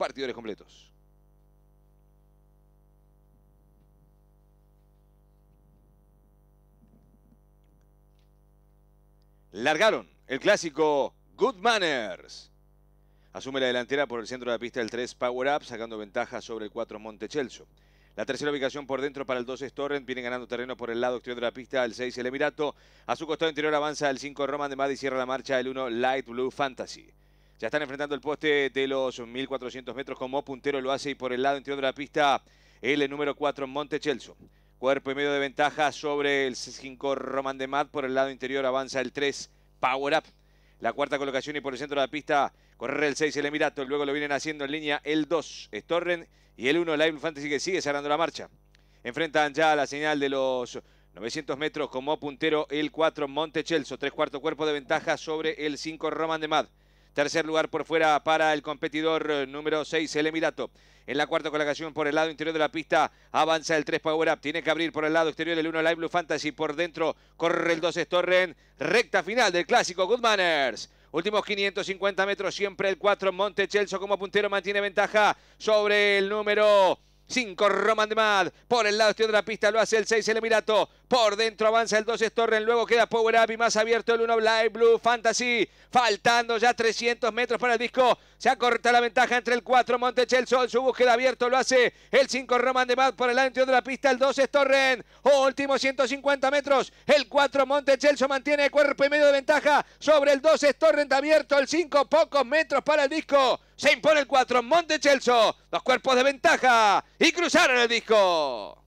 partidores completos. Largaron el clásico Good Manners. Asume la delantera por el centro de la pista el 3 Power Up, sacando ventaja sobre el 4 Montechelso. La tercera ubicación por dentro para el 2 es Viene ganando terreno por el lado exterior de la pista el 6 El Emirato. A su costado interior avanza el 5 Roman de Maddy y cierra la marcha el 1 Light Blue Fantasy. Ya están enfrentando el poste de los 1.400 metros como puntero lo hace y por el lado interior de la pista el número 4 Montechelso. Cuerpo y medio de ventaja sobre el 5 Roman de Mat. Por el lado interior avanza el 3 Power Up. La cuarta colocación y por el centro de la pista correr el 6 el Emirato. Luego lo vienen haciendo en línea el 2 Storren y el 1 Live Fantasy que sigue cerrando la marcha. Enfrentan ya la señal de los 900 metros como puntero el 4 Montechelso. Tres cuarto cuerpo de ventaja sobre el 5 Roman de Mad. Tercer lugar por fuera para el competidor eh, número 6, el Emirato. En la cuarta colocación por el lado interior de la pista avanza el 3 Power Up. Tiene que abrir por el lado exterior el 1 Live Blue Fantasy. Por dentro corre el 2 Storren. Recta final del clásico Good Manners. Últimos 550 metros, siempre el 4 Montechelso como puntero mantiene ventaja sobre el número 5 Roman de Mad. Por el lado de la pista lo hace el 6 el Emirato. Por dentro avanza el 2 Storren. Luego queda Power Up y más abierto el 1 live Blue Fantasy. Faltando ya 300 metros para el disco. Se acorta la ventaja entre el 4 Montechelso. En su búsqueda abierto lo hace el 5 Roman de Mad. Por el lado de la pista el 2 Storren. Último 150 metros. El 4 Montechelso mantiene cuerpo y medio de ventaja sobre el 2 Storren. Abierto el 5. Pocos metros para el disco. Se impone el 4, Monte Chelso. Dos cuerpos de ventaja. Y cruzaron el disco.